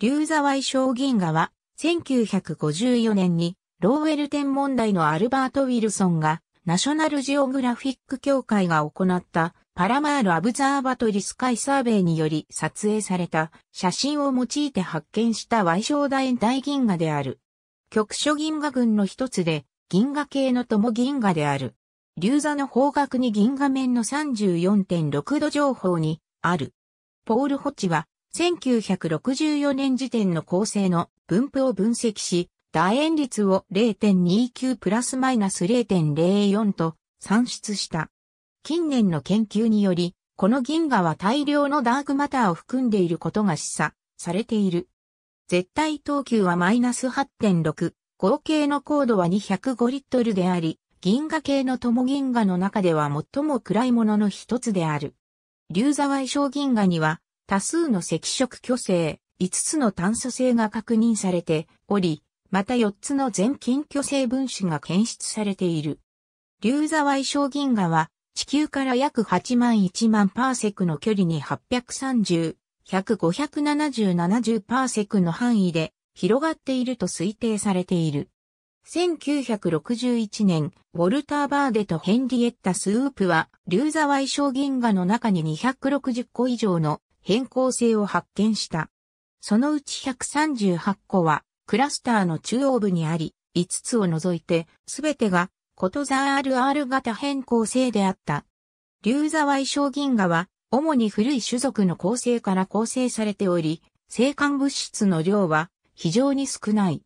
竜沢井将銀河は、1954年に、ローウェル天文台のアルバート・ウィルソンが、ナショナルジオグラフィック協会が行ったパラマール・アブザーバトリスカイサーベイにより撮影された写真を用いて発見した矮小大大銀河である。局所銀河群の一つで、銀河系の友銀河である。竜座の方角に銀河面の34.6度情報にある。ポール・ホッチは1964年時点の構成の分布を分析し、楕円率を0.29プラスマイナス0.04と算出した。近年の研究により、この銀河は大量のダークマターを含んでいることが示唆されている。絶対等級はマイナス8.6、合計の高度は205リットルであり、銀河系の友銀河の中では最も暗いものの一つである。流座矮小銀河には多数の赤色巨星、5つの炭素星が確認されており、また4つの全金巨星分子が検出されている。竜沢衣装銀河は、地球から約8万1万パーセクの距離に830、100、570、70パーセクの範囲で広がっていると推定されている。1961年、ウォルター・バーデとヘンリエッタ・スープは、竜沢衣装銀河の中に260個以上の変更性を発見した。そのうち138個はクラスターの中央部にあり、5つを除いて全てがことざ RR 型変更性であった。竜沢衣装銀河は主に古い種族の構成から構成されており、生還物質の量は非常に少ない。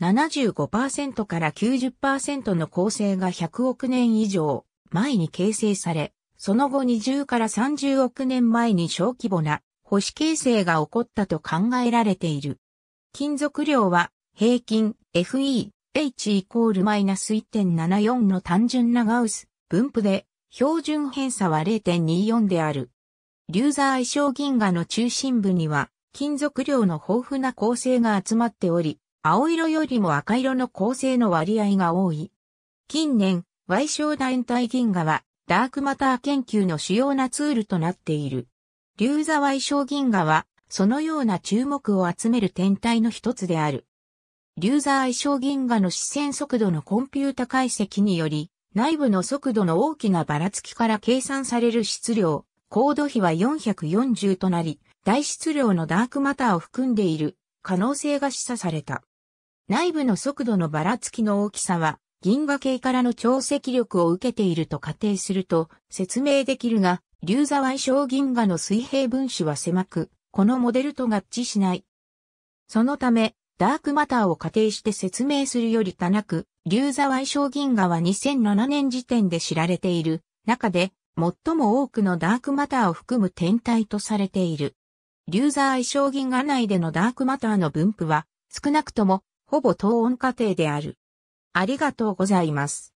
75%から90%の構成が100億年以上前に形成され、その後20から30億年前に小規模な星形成が起こったと考えられている。金属量は平均 FE、H イコールマイナス1.74の単純なガウス分布で標準偏差は0.24である。流座愛称銀河の中心部には金属量の豊富な構成が集まっており、青色よりも赤色の構成の割合が多い。近年、矮小楕体銀河はダークマター研究の主要なツールとなっている。竜沢衣装銀河は、そのような注目を集める天体の一つである。竜沢衣装銀河の視線速度のコンピュータ解析により、内部の速度の大きなばらつきから計算される質量、高度比は440となり、大質量のダークマターを含んでいる可能性が示唆された。内部の速度のばらつきの大きさは、銀河系からの潮汐力を受けていると仮定すると説明できるが、竜座矮小銀河の水平分子は狭く、このモデルと合致しない。そのため、ダークマターを仮定して説明するより他なく、竜座矮小銀河は2007年時点で知られている中で、最も多くのダークマターを含む天体とされている。硫座矮小銀河内でのダークマターの分布は、少なくとも、ほぼ等温過程である。ありがとうございます。